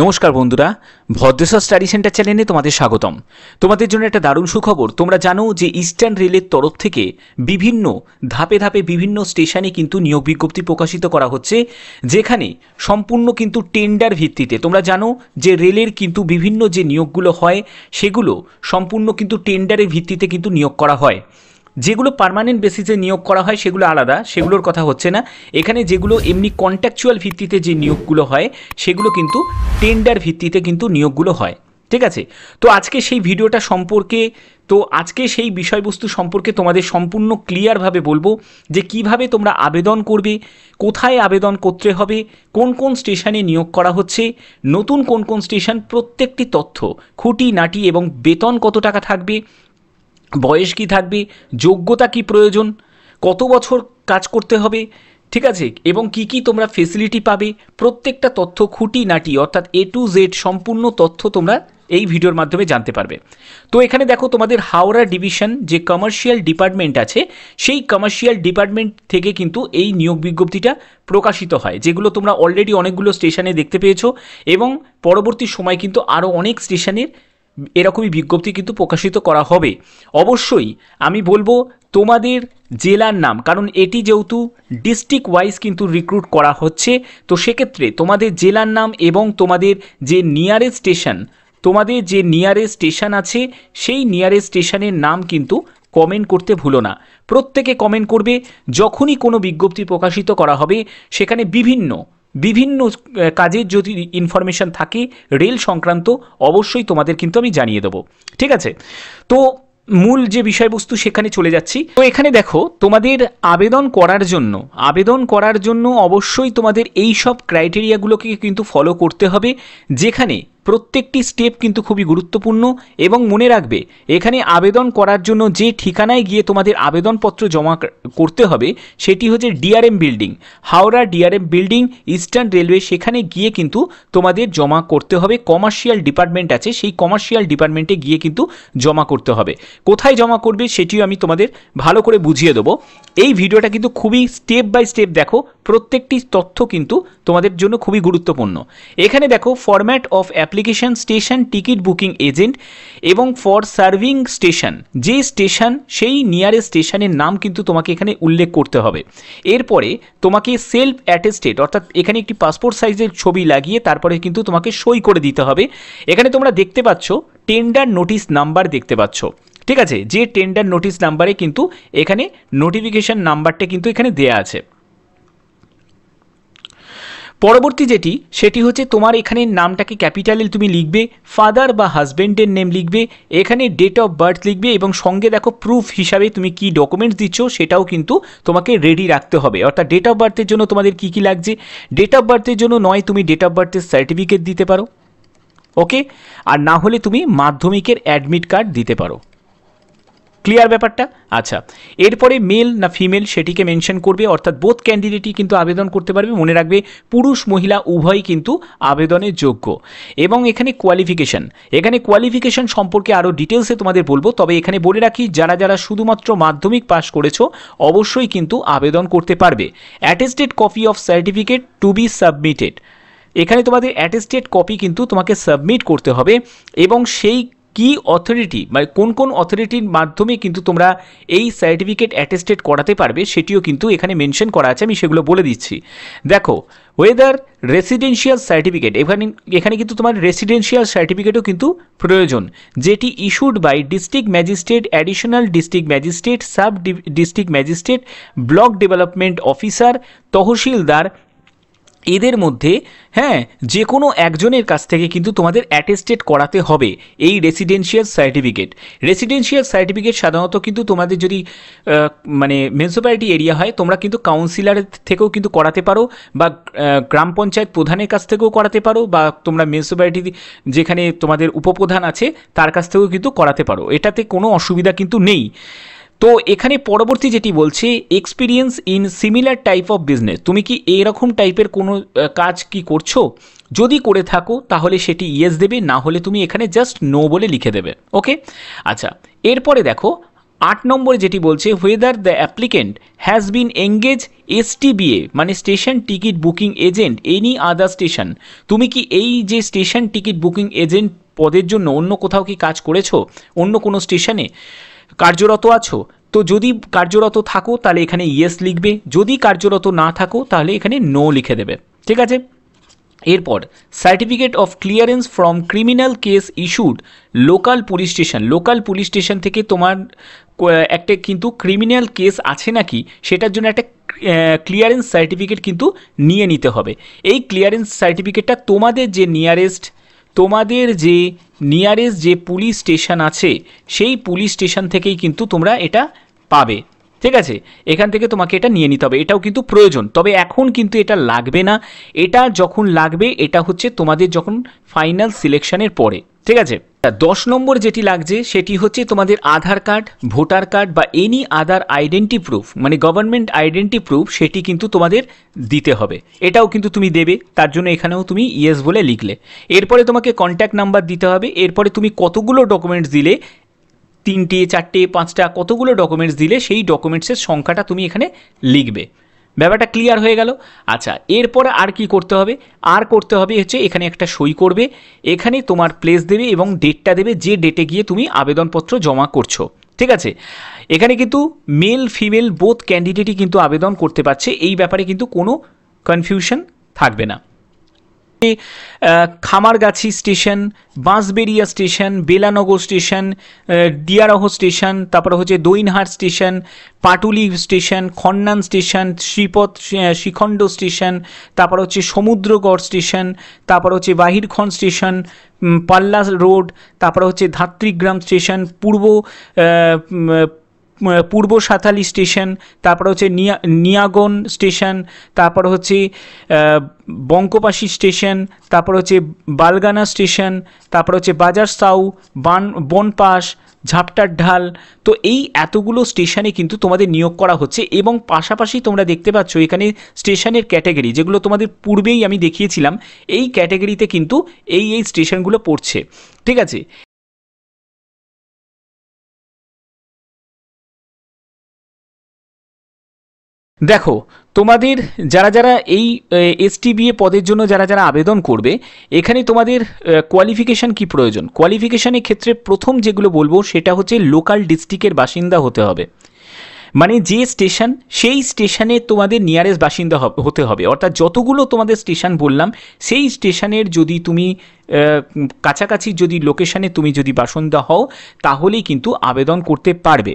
নমস্কার বন্ধুরা Bhadreswar study centre চ্যানেলে তোমাদের স্বাগতম তোমাদের জন্য একটা দারুণ সুখবর তোমরা জানো যে ইস্টার্ন রেলের তরফ থেকে বিভিন্ন ধাপে ধাপে বিভিন্ন স্টেশনে কিন্তু নিয়োগ বিজ্ঞপ্তি প্রকাশিত করা হচ্ছে যেখানে সম্পূর্ণ কিন্তু টেন্ডার ভিত্তিতে তোমরা জানো যে রেলের কিন্তু বিভিন্ন যে নিয়োগগুলো হয় সেগুলো সম্পূর্ণ কিন্তু টেন্ডারের ভিত্তিতে কিন্তু নিয়োগ করা হয় যেগুলো পারমানেন্ট বেসিসে নিয়োগ করা হয় সেগুলো আলাদা সেগুলোর কথা হচ্ছে না এখানে যেগুলো এমনি কন্ট্যাকচুয়াল ভিত্তিতে যে নিয়োগগুলো হয় সেগুলো কিন্তু টেন্ডার ভিত্তিতে কিন্তু নিয়োগগুলো হয় ঠিক আছে তো আজকে সেই ভিডিওটা সম্পর্কে তো আজকে সেই বিষয়বস্তু সম্পর্কে তোমাদের সম্পূর্ণ ক্লিয়ারভাবে বলবো যে কিভাবে তোমরা আবেদন করবে কোথায় আবেদন করতে হবে কোন কোন স্টেশনে নিয়োগ করা হচ্ছে নতুন কোন কোন স্টেশন প্রত্যেকটি তথ্য খুঁটি নাটি এবং বেতন কত টাকা থাকবে বয়স কি থাকবে যোগ্যতা কি প্রয়োজন কত বছর কাজ করতে হবে ঠিক আছে এবং কি কি তোমরা ফেসিলিটি পাবে প্রত্যেকটা তথ্য খুঁটি নাটি অর্থাৎ এ টু জেড সম্পূর্ণ তথ্য তোমরা এই ভিডিওর মাধ্যমে জানতে পারবে তো এখানে দেখো তোমাদের হাওড়া ডিভিশন যে কমার্শিয়াল ডিপার্টমেন্ট আছে সেই কমার্শিয়াল ডিপার্টমেন্ট থেকে কিন্তু এই নিয়োগ বিজ্ঞপ্তিটা প্রকাশিত হয় যেগুলো তোমরা অলরেডি অনেকগুলো স্টেশনে দেখতে পেয়েছো এবং পরবর্তী সময় কিন্তু আরও অনেক স্টেশনের এরকমই বিজ্ঞপ্তি কিন্তু প্রকাশিত করা হবে অবশ্যই আমি বলবো তোমাদের জেলার নাম কারণ এটি যেহেতু ডিস্ট্রিক্ট ওয়াইজ কিন্তু রিক্রুট করা হচ্ছে তো সেক্ষেত্রে তোমাদের জেলার নাম এবং তোমাদের যে নিয়ারেস্ট স্টেশন তোমাদের যে নিয়ারেস্ট স্টেশন আছে সেই নিয়ারেস্ট স্টেশনের নাম কিন্তু কমেন্ট করতে ভুলো না প্রত্যেকে কমেন্ট করবে যখনই কোনো বিজ্ঞপ্তি প্রকাশিত করা হবে সেখানে বিভিন্ন বিভিন্ন কাজের যদি ইনফরমেশান থাকে রেল সংক্রান্ত অবশ্যই তোমাদের কিন্তু আমি জানিয়ে দেবো ঠিক আছে তো মূল যে বিষয়বস্তু সেখানে চলে যাচ্ছি তো এখানে দেখো তোমাদের আবেদন করার জন্য আবেদন করার জন্য অবশ্যই তোমাদের এই সব ক্রাইটেরিয়াগুলোকে কিন্তু ফলো করতে হবে যেখানে প্রত্যেকটি স্টেপ কিন্তু খুবই গুরুত্বপূর্ণ এবং মনে রাখবে এখানে আবেদন করার জন্য যে ঠিকানায় গিয়ে তোমাদের আবেদনপত্র জমা করতে হবে সেটি হচ্ছে DRM building Howrah DRM building Eastern Railway সেখানে গিয়ে কিন্তু তোমাদের জমা করতে হবে কমার্শিয়াল ডিপার্টমেন্ট আছে সেই কমার্শিয়াল ডিপার্টমেন্টে গিয়ে কিন্তু জমা করতে হবে কোথায় জমা করবে সেটিও আমি তোমাদের ভালো করে বুঝিয়ে দেবো এই ভিডিওটা কিন্তু খুবই স্টেপ বাই স্টেপ দেখো প্রত্যেকটি তথ্য কিন্তু তোমাদের জন্য খুবই গুরুত্বপূর্ণ এখানে দেখো format of app application station ticket booking agent এবং ফর সার্ভিং স্টেশন যে স্টেশন সেই নিয়ারে স্টেশনের নাম কিন্তু তোমাকে এখানে উল্লেখ করতে হবে এরপরে তোমাকে সেলফ অ্যাটেস্টেড অর্থাৎ এখানে একটি পাসপোর্ট সাইজের ছবি লাগিয়ে তারপরে কিন্তু তোমাকে সই করে দিতে হবে এখানে তোমরা দেখতে পাচ্ছ টেন্ডার নোটিশ নাম্বার দেখতে পাচ্ছ ঠিক আছে যে টেন্ডার নোটিশ নাম্বারে কিন্তু এখানে নোটিফিকেশান নাম্বারটা কিন্তু এখানে দেয়া আছে পরবর্তী যেটি সেটি হচ্ছে তোমার এখানে নামটাকে ক্যাপিটালে তুমি লিখবে ফাদার বা হাজব্যান্ডের নেম লিখবে এখানে ডেট অফ বার্থ লিখবে এবং সঙ্গে দেখো প্রুফ হিসাবে তুমি কি ডকুমেন্টস দিচ্ছ সেটাও কিন্তু তোমাকে রেডি রাখতে হবে অর্থাৎ ডেট অফ বার্থের জন্য তোমাদের কি কি লাগছে ডেট অফ বার্থের জন্য নয় তুমি ডেট অফ বার্থের সার্টিফিকেট দিতে পারো ওকে আর না হলে তুমি মাধ্যমিকের অ্যাডমিট কার্ড দিতে পারো ক্লিয়ার ব্যাপারটা আচ্ছা এরপরে মেল না ফিমেল সেটিকে মেনশন করবে অর্থাৎ বোধ ক্যান্ডিডেটই কিন্তু আবেদন করতে পারবে মনে রাখবে পুরুষ মহিলা উভয়ই কিন্তু আবেদনের যোগ্য এবং এখানে কোয়ালিফিকেশান এখানে কোয়ালিফিকেশান সম্পর্কে আরও ডিটেলসে তোমাদের বলবো তবে এখানে বলে রাখি যারা যারা শুধুমাত্র মাধ্যমিক পাশ করেছো অবশ্যই কিন্তু আবেদন করতে পারবে attested copy of certificate to be submitted এখানে তোমাদের অ্যাটেস্টেড কপি কিন্তু তোমাকে সাবমিট করতে হবে এবং সেই কি অথরিটি মানে কোন কোন অথরিটির মাধ্যমে কিন্তু তোমরা এই সার্টিফিকেট অ্যাটেস্টেড করাতে পারবে সেটিও কিন্তু এখানে মেনশন করা আছে আমি সেগুলো বলে দিচ্ছি দেখো ওয়েদার রেসিডেন্সিয়াল সার্টিফিকেট এখানে এখানে কিন্তু তোমার রেসিডেন্সিয়াল সার্টিফিকেটও কিন্তু প্রয়োজন যেটি issued by district magistrate additional district magistrate sub district magistrate block development officer tehsildar এদের মধ্যে হ্যাঁ যে কোনো একজনের কাছ থেকে কিন্তু তোমাদের অ্যাটেস্টেড করাতে হবে এই রেসিডেন্সিয়াল সার্টিফিকেট রেসিডেন্সিয়াল সার্টিফিকেট সাধারণত কিন্তু তোমাদের যদি মানে মিউনিসিপ্যালিটি এরিয়া হয় তোমরা কিন্তু কাউন্সিলারের থেকেও কিন্তু করাতে পারো বা গ্রাম পঞ্চায়েত প্রধানের কাছ থেকেও করাতে পারো বা তোমরা মিউনিসিপ্যালিটি যেখানে তোমাদের উপপ্রধান আছে তার কাছ থেকেও কিন্তু করাতে পারো এটাতে কোনো অসুবিধা কিন্তু নেই তো এখানে পরবর্তী যেটি বলছে experience in similar type of business তুমি কি এইরকম টাইপের কোনো কাজ কি করছো যদি করে থাকো তাহলে সেটি ইয়েস দেবে না হলে তুমি এখানে জাস্ট নো বলে লিখে দেবে ওকে আচ্ছা এরপরে দেখো আট নম্বরে যেটি বলছে whether the applicant has been engage STBA মানে station ticket booking agent any other station তুমি কি এই যে স্টেশন টিকিট বুকিং এজেন্ট পদের জন্য অন্য কোথাও কি কাজ করেছো অন্য কোনো স্টেশনে কার্যরত আছো তো যদি কার্যরত থাকো তাহলে এখানে ইয়েস লিখবে যদি কার্যরত না থাকো তাহলে এখানে নো লিখে দেবে ঠিক আছে এরপর certificate of clearance from criminal case issued local police station local police station থেকে তোমার একটা কিন্তু ক্রিমিনাল কেস আছে নাকি সেটার জন্য একটা ক্লিয়ারেন্স সার্টিফিকেট কিন্তু নিয়ে নিতে হবে এই ক্লিয়ারেন্স সার্টিফিকেটটা তোমাদের যে নিয়ারেস্ট তোমাদের যে নিয়ারেস্ট যে পুলিশ স্টেশন আছে সেই পুলিশ স্টেশন থেকেই কিন্তু তোমরা এটা পাবে ঠিক আছে এখান থেকে তোমাকে এটা নিয়ে নিতে হবে এটাও কিন্তু প্রয়োজন তবে এখন কিন্তু এটা লাগবে না এটা যখন লাগবে এটা হচ্ছে তোমাদের যখন ফাইনাল সিলেকশনের পরে ঠিক আছে দশ নম্বর যেটি লাগছে সেটি হচ্ছে তোমাদের আধার কার্ড ভোটার কার্ড বা এনি আদার আইডেন্টি প্রুফ মানে গভর্নমেন্ট আইডেন্টি প্রুফ সেটি কিন্তু তোমাদের দিতে হবে এটাও কিন্তু তুমি দেবে তার জন্য এখানেও তুমি ইয়েস বলে লিখলে এরপরে তোমাকে কন্ট্যাক্ট নাম্বার দিতে হবে এরপরে তুমি কতগুলো ডকুমেন্টস দিলে তিনটে চারটে পাঁচটা কতগুলো ডকুমেন্টস দিলে সেই ডকুমেন্টসের সংখ্যাটা তুমি এখানে লিখবে ব্যাপারটা ক্লিয়ার হয়ে গেল আচ্ছা এরপর আর কি করতে হবে আর করতে হবে হচ্ছে এখানে একটা সই করবে এখানে তোমার প্লেস দেবে এবং ডেটটা দেবে যে ডেটে গিয়ে তুমি আবেদনপত্র জমা করছো ঠিক আছে এখানে কিন্তু মেল ফিমেল বোথ ক্যান্ডিডেটই কিন্তু আবেদন করতে পারছে এই ব্যাপারে কিন্তু কোনো কনফিউশন থাকবে না Khamargachi station Bansberia station Belanagar station Dearah station তারপরে হচ্ছে Dainhat station Patuli station Khannan station Sripat Shikhand station তারপর হচ্ছে সমুদ্রগড় স্টেশন তারপর হচ্ছে বাহিরখন স্টেশন পাল্লা রোড তারপর হচ্ছে ধাত্রীগ্রাম স্টেশন পূর্ব পূর্ব সাঁথালি স্টেশন তারপর হচ্ছে নিয়া নিয়াগন স্টেশন তারপর হচ্ছে বঙ্কপাশি স্টেশন তারপর হচ্ছে বালগানা স্টেশন তারপর হচ্ছে বাজার সাউ বান বনপাস ঝাপটার ঢাল তো এই এতগুলো স্টেশনে কিন্তু তোমাদের নিয়োগ করা হচ্ছে এবং পাশাপাশি তোমরা দেখতে পাচ্ছ এখানে স্টেশনের ক্যাটাগরি যেগুলো তোমাদের পূর্বেই আমি দেখিয়েছিলাম এই ক্যাটাগরিতে কিন্তু এই এই স্টেশনগুলো পড়ছে ঠিক আছে দেখো তোমাদের যারা যারা এই এসটিবিএ পদের জন্য যারা যারা আবেদন করবে এখানে তোমাদের কোয়ালিফিকেশান কি প্রয়োজন কোয়ালিফিকেশানের ক্ষেত্রে প্রথম যেগুলো বলবো সেটা হচ্ছে লোকাল ডিস্ট্রিক্টের বাসিন্দা হতে হবে মানে যে স্টেশন সেই স্টেশনে তোমাদের নিয়ারেস্ট বাসিন্দা হতে হবে অর্থাৎ যতগুলো তোমাদের স্টেশন বললাম সেই স্টেশনের যদি তুমি কাছাকাছি যদি লোকেশানে তুমি যদি বাসিন্দা হও তাহলেই কিন্তু আবেদন করতে পারবে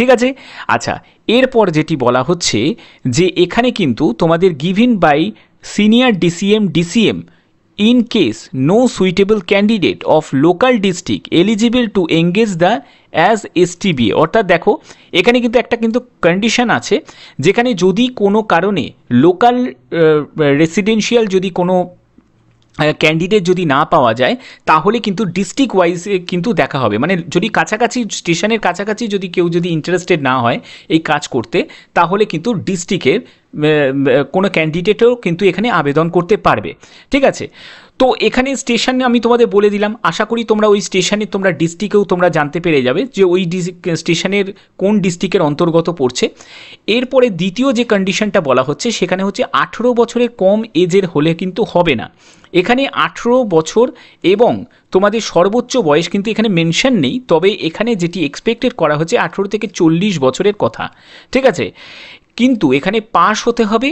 ঠিক আছে আচ্ছা এরপর যেটি বলা হচ্ছে যে এখানে কিন্তু তোমাদের given by senior DCM DCM in case no suitable candidate of local district eligible to engage the as STB অর্থাৎ দেখো এখানে কিন্তু একটা কিন্তু কন্ডিশন আছে যেখানে যদি কোনো কারণে লোকাল রেসিডেন্সিয়াল যদি কোনো ক্যান্ডিডেট যদি না পাওয়া যায় তাহলে কিন্তু ডিস্ট্রিক্ট ওয়াইজ কিন্তু দেখা হবে মানে যদি কাছাকাছি স্টেশনের কাছাকাছি যদি কেউ যদি ইন্টারেস্টেড না হয় এই কাজ করতে তাহলে কিন্তু ডিস্ট্রিক্টের কোনো ক্যান্ডিডেটও কিন্তু এখানে আবেদন করতে পারবে ঠিক আছে তো এখানে স্টেশন আমি তোমাদের বলে দিলাম আশা করি তোমরা ওই স্টেশনে তোমরা ডিস্ট্রিক্টেও তোমরা জানতে পেরে যাবে যে ওই স্টেশনের কোন ডিস্ট্রিক্টের অন্তর্গত পড়ছে এরপরে দ্বিতীয় যে কন্ডিশনটা বলা হচ্ছে সেখানে হচ্ছে আঠেরো বছরের কম এজের হলে কিন্তু হবে না এখানে আঠেরো বছর এবং তোমাদের সর্বোচ্চ বয়স কিন্তু এখানে মেনশন নেই তবে এখানে যেটি এক্সপেক্টেড করা হচ্ছে আঠেরো থেকে চল্লিশ বছরের কথা ঠিক আছে কিন্তু এখানে পাশ হতে হবে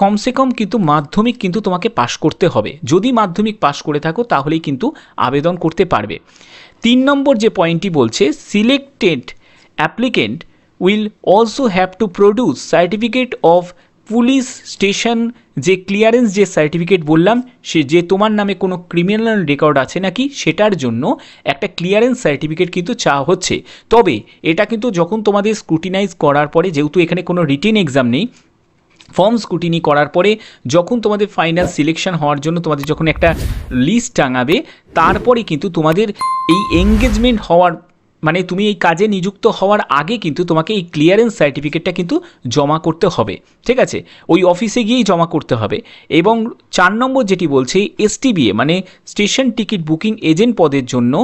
কমসে কম কিন্তু মাধ্যমিক কিন্তু তোমাকে পাশ করতে হবে যদি মাধ্যমিক পাশ করে থাকো তাহলেই কিন্তু আবেদন করতে পারবে তিন নম্বর যে পয়েন্টটি বলছে selected applicant will also have to produce certificate of police station যে ক্লিয়ারেন্স যে সার্টিফিকেট বললাম সে যে তোমার নামে কোনো ক্রিমিনাল রেকর্ড আছে নাকি সেটার জন্য একটা ক্লিয়ারেন্স সার্টিফিকেট কিন্তু চাওয়া হচ্ছে তবে এটা কিন্তু যখন তোমাদের স্ক্রুটিনাইজ করার পরে যেহেতু এখানে কোনো রিটেন এক্সাম নেই ফর্ম স্ক্রুটিনি করার পরে যখন তোমাদের ফাইনাল সিলেকশন হওয়ার জন্য তোমাদের যখন একটা লিস্ট টাঙাবে তারপরে কিন্তু তোমাদের এই এঙ্গেজমেন্ট হওয়ার মানে তুমি এই কাজে নিযুক্ত হওয়ার আগে কিন্তু তোমাকে এই ক্লিয়ারেন্স সার্টিফিকেটটা কিন্তু জমা করতে হবে ঠিক আছে ওই অফিসে গিয়েই জমা করতে হবে এবং চার নম্বর যেটি বলছে এসটিবিএ মানে স্টেশন টিকিট বুকিং এজেন্ট পদের জন্য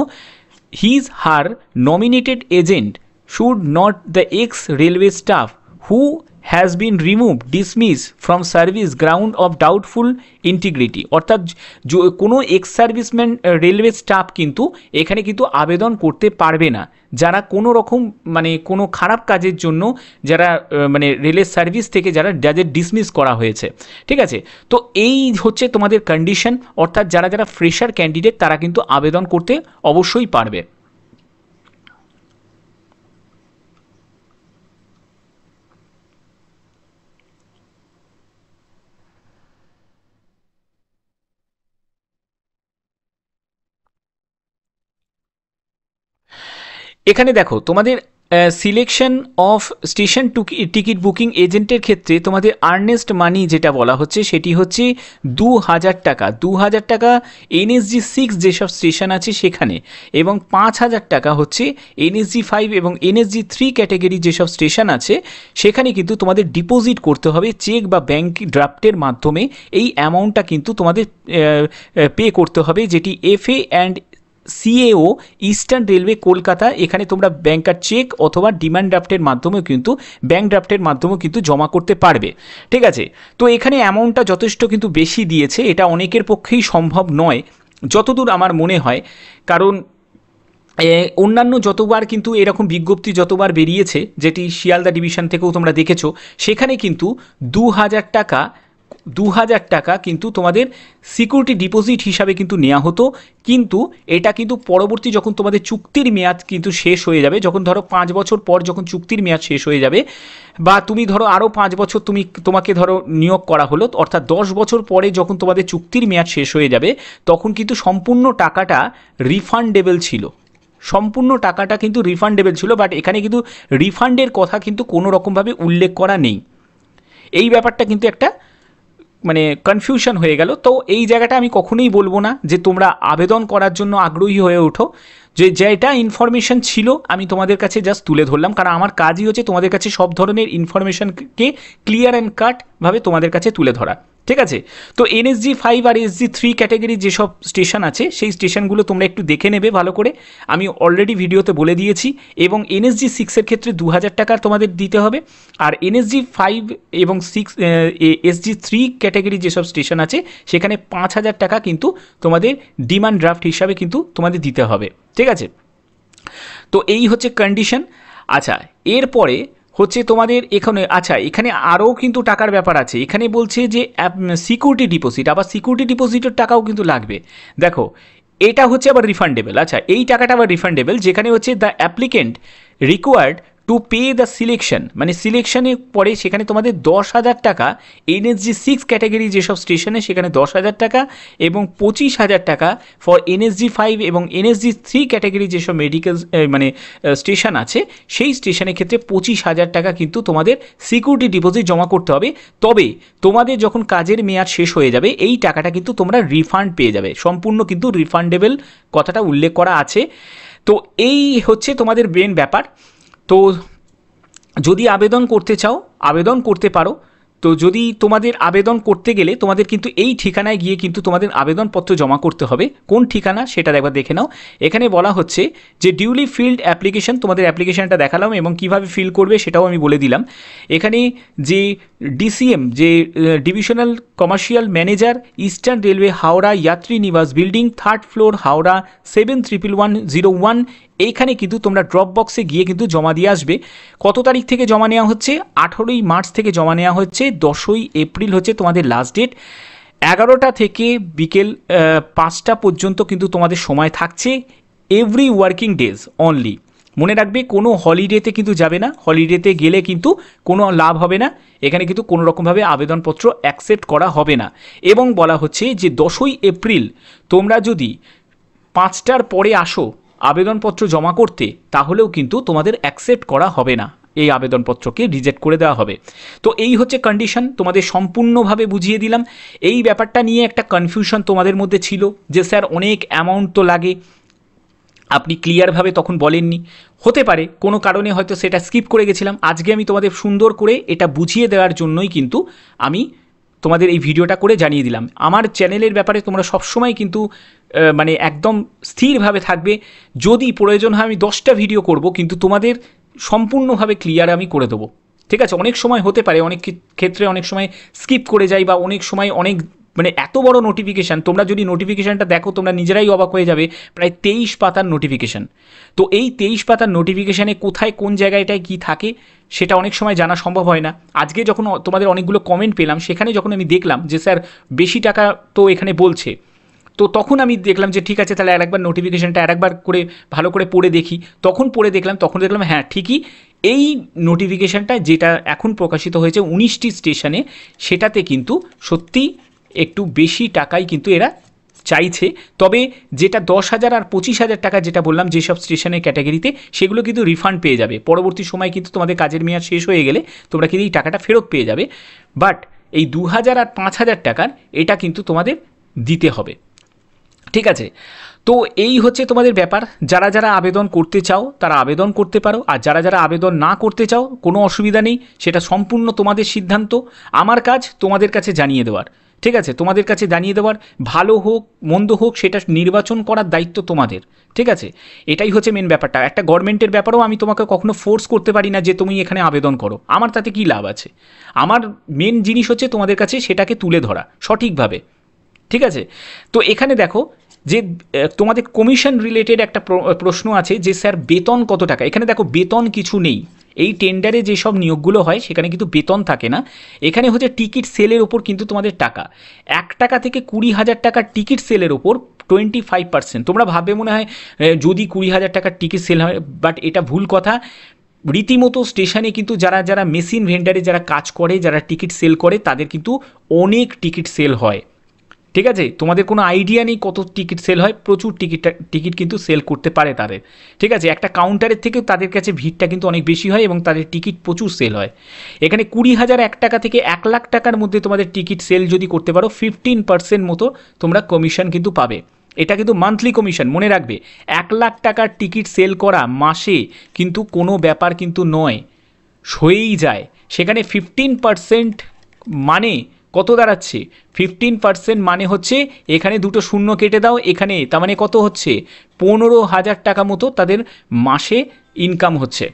his her nominated agent should not the ex railway staff who has been remove dismiss from service ground of doubtful integrity অর্থাৎ কোনো এক্স সার্ভিসম্যান রেলওয়ে স্টাফ কিন্তু এখানে কিন্তু আবেদন করতে পারবে না যারা কোনো রকম মানে কোনো খারাপ কাজের জন্য যারা মানে রেলের সার্ভিস থেকে যারা যাদের ডিসমিস করা হয়েছে ঠিক আছে তো এই হচ্ছে তোমাদের কন্ডিশন অর্থাৎ যারা যারা ফ্রেশার ক্যান্ডিডেট তারা কিন্তু আবেদন করতে অবশ্যই পারবে এখানে দেখো তোমাদের selection of station ticket booking এজেন্টের ক্ষেত্রে তোমাদের আর্নেস্ট মানি যেটা বলা হচ্ছে সেটি হচ্ছে দু হাজার টাকা দু হাজার টাকা এনএসজি সিক্স যেসব স্টেশন আছে সেখানে এবং পাঁচ হাজার টাকা হচ্ছে এনএসজি ফাইভ এবং এনএসজি থ্রি ক্যাটাগরি যেসব স্টেশন আছে সেখানে কিন্তু তোমাদের ডিপোজিট করতে হবে চেক বা ব্যাঙ্ক ড্রাফটের মাধ্যমে এই অ্যামাউন্টটা কিন্তু তোমাদের পে করতে হবে যেটি FA and CAO Eastern Railway Kolkata এখানে তোমরা ব্যাংকার চেক অথবা ডিমান্ড ড্রাফটের মাধ্যমেও কিন্তু ব্যাংক ড্রাফটের মাধ্যমেও কিন্তু জমা করতে পারবে ঠিক আছে তো এখানে অ্যামাউন্টটা যথেষ্ট কিন্তু বেশি দিয়েছে এটা অনেকের পক্ষেই সম্ভব নয় যতদূর আমার মনে হয় কারণ অন্যান্য যতবার কিন্তু এরকম বিজ্ঞপ্তি যতবার বেরিয়েছে যেটি শিয়ালদা ডিভিশন থেকেও তোমরা দেখেছো সেখানে কিন্তু দু হাজার টাকা দু হাজার টাকা কিন্তু তোমাদের সিকিউরিটি ডিপোজিট হিসাবে কিন্তু নেওয়া হতো কিন্তু এটা কিন্তু পরবর্তী যখন তোমাদের চুক্তির মেয়াদ কিন্তু শেষ হয়ে যাবে যখন ধরো পাঁচ বছর পর যখন চুক্তির মেয়াদ শেষ হয়ে যাবে বা তুমি ধরো আরও পাঁচ বছর তুমি তোমাকে ধরো নিয়োগ করা হলো অর্থাৎ দশ বছর পরে যখন তোমাদের চুক্তির মেয়াদ শেষ হয়ে যাবে তখন কিন্তু সম্পূর্ণ টাকাটা রিফান্ডেবল ছিল সম্পূর্ণ টাকাটা কিন্তু রিফান্ডেবল ছিল বাট এখানে কিন্তু রিফান্ডের কথা কিন্তু কোনো রকমভাবে উল্লেখ করা নেই এই ব্যাপারটা কিন্তু একটা মানে কনফিউশন হয়ে গেল তো এই জায়গাটা আমি কখনোই বলবো না যে তোমরা আবেদন করার জন্য আগ্রহী হয়ে ওঠো যে যেটা ইনফরমেশন ছিল আমি তোমাদের কাছে জাস্ট তুলে ধরলাম কারণ আমার কাজই হচ্ছে তোমাদের কাছে সব ধরনের ইনফরমেশনকে ক্লিয়ার অ্যান্ড কাট ভাবে তোমাদের কাছে তুলে ধরা ঠিক আছে তো এনএসজি ফাইভ আর এসজি থ্রি ক্যাটাগরি যেসব স্টেশন আছে সেই স্টেশনগুলো তোমরা একটু দেখে নেবে ভালো করে আমি অলরেডি ভিডিওতে বলে দিয়েছি এবং এনএসজি সিক্সের ক্ষেত্রে দু হাজার টাকা তোমাদের দিতে হবে আর এনএসজি ফাইভ এবং সিক্স এসজি থ্রি ক্যাটাগরি যেসব স্টেশন আছে সেখানে পাঁচ হাজার টাকা কিন্তু তোমাদের ডিমান্ড ড্রাফট হিসাবে কিন্তু তোমাদের দিতে হবে ঠিক আছে তো এই হচ্ছে কন্ডিশন আচ্ছা এরপরে হচ্ছে তোমাদের এখানে আচ্ছা এখানে আরও কিন্তু টাকার ব্যাপার আছে এখানে বলছে যে সিকিউরিটি ডিপোজিট আবার সিকিউরিটি ডিপোজিটের টাকাও কিন্তু লাগবে দেখো এটা হচ্ছে আবার রিফান্ডেবল আচ্ছা এই টাকাটা আবার রিফান্ডেবল যেখানে হচ্ছে the applicant required to pay the selection মানে সিলেকশনের পরে সেখানে তোমাদের দশ হাজার টাকা এনএসজি সিক্স ক্যাটাগরি যেসব স্টেশনে সেখানে দশ হাজার টাকা এবং পঁচিশ হাজার টাকা ফর এনএসজি ফাইভ এবং এনএসজি থ্রি ক্যাটাগরি যেসব মেডিকেল মানে স্টেশন আছে সেই স্টেশনের ক্ষেত্রে পঁচিশ হাজার টাকা কিন্তু তোমাদের সিকিউরিটি ডিপোজিট জমা করতে হবে তবে তোমাদের যখন কাজের মেয়াদ শেষ হয়ে যাবে এই টাকাটা কিন্তু তোমরা রিফান্ড পেয়ে যাবে সম্পূর্ণ কিন্তু রিফান্ডেবল কথাটা উল্লেখ করা আছে তো এই হচ্ছে তোমাদের মেন ব্যাপার তো যদি আবেদন করতে চাও আবেদন করতে পারো তো যদি তোমাদের আবেদন করতে গেলে তোমাদের কিন্তু এই ঠিকানায় গিয়ে কিন্তু তোমাদের আবেদনপত্র জমা করতে হবে কোন ঠিকানা সেটা একবার দেখে নাও এখানে বলা হচ্ছে যে ডিউলি ফিল্ড অ্যাপ্লিকেশান তোমাদের অ্যাপ্লিকেশানটা দেখালাম এবং কিভাবে ফিল করবে সেটাও আমি বলে দিলাম এখানে যে ডিসিএম যে divisional commercial manager Eastern Railway Howrah Yatri Niwas building third floor Howrah seven triple one zero one এইখানে কিন্তু তোমরা ড্রপ বক্সে গিয়ে কিন্তু জমা দিয়ে আসবে কত তারিখ থেকে জমা নেওয়া হচ্ছে আঠেরোই মার্চ থেকে জমা নেওয়া হচ্ছে দশই এপ্রিল হচ্ছে তোমাদের লাস্ট ডেট এগারোটা থেকে বিকেল পাঁচটা পর্যন্ত কিন্তু তোমাদের সময় থাকছে এভরি ওয়ার্কিং ডেজ অনলি মনে রাখবে কোনো হলিডেতে কিন্তু যাবে না হলিডেতে গেলে কিন্তু কোনো লাভ হবে না এখানে কিন্তু কোনো রকমভাবে আবেদনপত্র অ্যাকসেপ্ট করা হবে না এবং বলা হচ্ছে যে দশই এপ্রিল তোমরা যদি পাঁচটার পরে আসো আবেদনপত্র জমা করতে তাহলেও কিন্তু তোমাদের অ্যাকসেপ্ট করা হবে না এই আবেদনপত্রকে রিজেক্ট করে দেওয়া হবে তো এই হচ্ছে কন্ডিশন তোমাদের সম্পূর্ণভাবে বুঝিয়ে দিলাম এই ব্যাপারটা নিয়ে একটা কনফিউশন তোমাদের মধ্যে ছিল যে স্যার অনেক অ্যামাউন্ট তো লাগে আপনি ক্লিয়ারভাবে তখন বলেননি হতে পারে কোনো কারণে হয়তো সেটা স্কিপ করে গেছিলাম আজকে আমি তোমাদের সুন্দর করে এটা বুঝিয়ে দেওয়ার জন্যই কিন্তু আমি তোমাদের এই ভিডিওটা করে জানিয়ে দিলাম আমার চ্যানেলের ব্যাপারে তোমরা সবসময় কিন্তু মানে একদম স্থিরভাবে থাকবে যদি প্রয়োজন হয় আমি দশটা ভিডিও করব কিন্তু তোমাদের সম্পূর্ণভাবে ক্লিয়ার আমি করে দেবো ঠিক আছে অনেক সময় হতে পারে অনেক ক্ষেত্রে অনেক সময় স্কিপ করে যাই বা অনেক সময় অনেক মানে এত বড় নোটিফিকেশান তোমরা যদি নোটিফিকেশানটা দেখো তোমরা নিজেরাই অবাক হয়ে যাবে প্রায় তেইশ পাতার নোটিফিকেশান তো এই তেইশ পাতার নোটিফিকেশানে কোথায় কোন জায়গাটায় কী থাকে সেটা অনেক সময় জানা সম্ভব হয় না আজকে যখন তোমাদের অনেকগুলো কমেন্ট পেলাম সেখানে যখন আমি দেখলাম যে স্যার বেশি টাকা তো এখানে বলছে তো তখন আমি দেখলাম যে ঠিক আছে তাহলে আর একবার নোটিফিকেশানটা আর একবার করে ভালো করে পড়ে দেখি তখন পড়ে দেখলাম তখন দেখলাম হ্যাঁ ঠিকই এই নোটিফিকেশানটা যেটা এখন প্রকাশিত হয়েছে উনিশটি স্টেশনে সেটাতে কিন্তু সত্যি একটু বেশি টাকাই কিন্তু এরা চাইছে তবে যেটা দশ হাজার আর পঁচিশ হাজার টাকা যেটা বললাম যেসব স্টেশনের ক্যাটাগরিতে সেগুলো কিন্তু রিফান্ড পেয়ে যাবে পরবর্তী সময় কিন্তু তোমাদের কাজের মেয়াদ শেষ হয়ে গেলে তোমরা কিন্তু এই টাকাটা ফেরত পেয়ে যাবে বাট এই দু হাজার আর পাঁচ হাজার টাকার এটা কিন্তু তোমাদের দিতে হবে ঠিক আছে তো এই হচ্ছে তোমাদের ব্যাপার যারা যারা আবেদন করতে চাও তারা আবেদন করতে পারো আর যারা যারা আবেদন না করতে চাও কোনো অসুবিধা নেই সেটা সম্পূর্ণ তোমাদের সিদ্ধান্ত আমার কাজ তোমাদের কাছে জানিয়ে দেওয়ার ঠিক আছে তোমাদের কাছে জানিয়ে দেওয়ার ভালো হোক মন্দ হোক সেটা নির্বাচন করার দায়িত্ব তোমাদের ঠিক আছে এটাই হচ্ছে মেন ব্যাপারটা একটা গভর্নমেন্টের ব্যাপারেও আমি তোমাকে কখনো ফোর্স করতে পারি না যে তুমি এখানে আবেদন করো আমার তাতে কী লাভ আছে আমার মেন জিনিস হচ্ছে তোমাদের কাছে সেটাকে তুলে ধরা সঠিকভাবে ঠিক আছে তো এখানে দেখো যে তোমাদের কমিশন রিলেটেড একটা প্রশ্ন আছে যে স্যার বেতন কত টাকা এখানে দেখো বেতন কিছু নেই এই টেন্ডারে যেসব নিয়োগগুলো হয় সেখানে কিন্তু বেতন থাকে না এখানে হচ্ছে টিকিট সেলের ওপর কিন্তু তোমাদের টাকা এক টাকা থেকে কুড়ি হাজার টাকার টিকিট সেলের ওপর টোয়েন্টি ফাইভ পার্সেন্ট তোমরা ভাবে মনে হয় যদি কুড়ি হাজার টাকার টিকিট সেল হয় বাট এটা ভুল কথা রীতিমতো স্টেশনে কিন্তু যারা যারা মেশিন ভেন্ডারে যারা কাজ করে যারা টিকিট সেল করে তাদের কিন্তু অনেক টিকিট সেল হয় ঠিক আছে তোমাদের কোনো আইডিয়া নেই কত টিকিট সেল হয় প্রচুর টিকিট টিকিট কিন্তু সেল করতে পারে তাদের ঠিক আছে একটা কাউন্টারের থেকে তাদের কাছে ভিড়টা কিন্তু অনেক বেশি হয় এবং তাদের টিকিট প্রচুর সেল হয় এখানে কুড়ি হাজার এক টাকা থেকে এক লাখ টাকার মধ্যে তোমাদের টিকিট সেল যদি করতে পারো ফিফটিন পার্সেন্ট মতো তোমরা কমিশন কিন্তু পাবে এটা কিন্তু মান্থলি কমিশন মনে রাখবে এক লাখ টাকার টিকিট সেল করা মাসে কিন্তু কোনো ব্যাপার কিন্তু নয় সয়েই যায় সেখানে ফিফটিন পার্সেন্ট মানে কত দাঁড়াচ্ছে ফিফটিন পার্সেন্ট মানে হচ্ছে এখানে দুটো শূন্য কেটে দাও এখানে তার মানে কত হচ্ছে পনেরো হাজার টাকা মতো তাদের মাসে ইনকাম হচ্ছে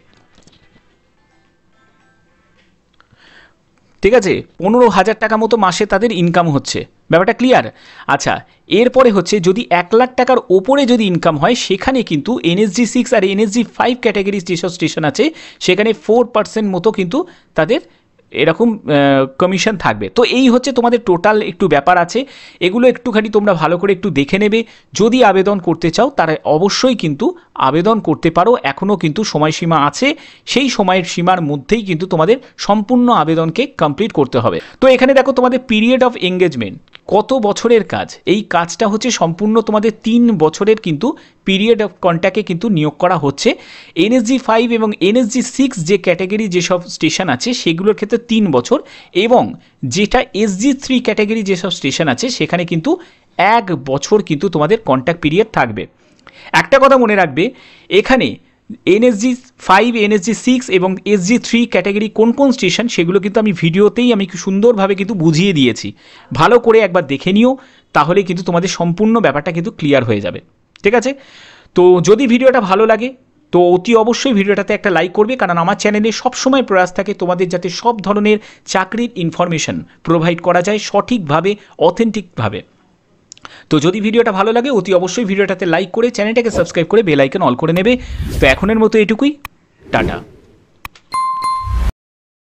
ঠিক আছে পনেরো হাজার টাকা মতো মাসে তাদের ইনকাম হচ্ছে ব্যাপারটা ক্লিয়ার আচ্ছা এরপরে হচ্ছে যদি এক লাখ টাকার ওপরে যদি ইনকাম হয় সেখানে কিন্তু এনএসজি সিক্স আর এনএসজি ফাইভ ক্যাটাগরি যেসব স্টেশন আছে সেখানে ফোর পার্সেন্ট মতো কিন্তু তাদের এরকম কমিশন থাকবে তো এই হচ্ছে তোমাদের টোটাল একটু ব্যাপার আছে এগুলো একটুখানি তোমরা ভালো করে একটু দেখে নেবে যদি আবেদন করতে চাও তারা অবশ্যই কিন্তু আবেদন করতে পারো এখনও কিন্তু সময়সীমা আছে সেই সময়ের সীমার মধ্যেই কিন্তু তোমাদের সম্পূর্ণ আবেদনকে কমপ্লিট করতে হবে তো এখানে দেখো তোমাদের পিরিয়ড অফ এঙ্গেজমেন্ট কত বছরের কাজ এই কাজটা হচ্ছে সম্পূর্ণ তোমাদের তিন বছরের কিন্তু পিরিয়ড অফ কন্ট্যাক্টে কিন্তু নিয়োগ করা হচ্ছে এনএসজি ফাইভ এবং এনএসজি সিক্স যে ক্যাটাগরি যেসব স্টেশন আছে সেগুলোর ক্ষেত্রে তিন বছর এবং যেটা এসজি থ্রি ক্যাটাগরি যেসব স্টেশন আছে সেখানে কিন্তু এক বছর কিন্তু তোমাদের কন্ট্যাক্ট পিরিয়ড থাকবে একটা কথা মনে রাখবে এখানে এনএসজি ফাইভ এনএসজি সিক্স এবং এসজি থ্রি ক্যাটাগরি কোন কোন স্টেশন সেগুলো কিন্তু আমি ভিডিওতেই আমি সুন্দরভাবে কিন্তু বুঝিয়ে দিয়েছি ভালো করে একবার দেখে নিও তাহলে কিন্তু তোমাদের সম্পূর্ণ ব্যাপারটা কিন্তু ক্লিয়ার হয়ে যাবে ঠিক আছে তো যদি ভিডিওটা ভালো লাগে তো অতি অবশ্যই ভিডিওটাতে একটা লাইক করবে কারণ আমার চ্যানেলে সবসময় প্রয়াস থাকে তোমাদের যাতে সব ধরনের চাকরির ইনফরমেশন প্রোভাইড করা যায় সঠিকভাবে অথেন্টিকভাবে তো যদি ভিডিওটা ভালো লাগে অতি অবশ্যই ভিডিওটাতে লাইক করে চ্যানেলটাকে সাবস্ক্রাইব করে বেলাইকেন অল করে নেবে তো এখনের মতো এটুকুই টাটা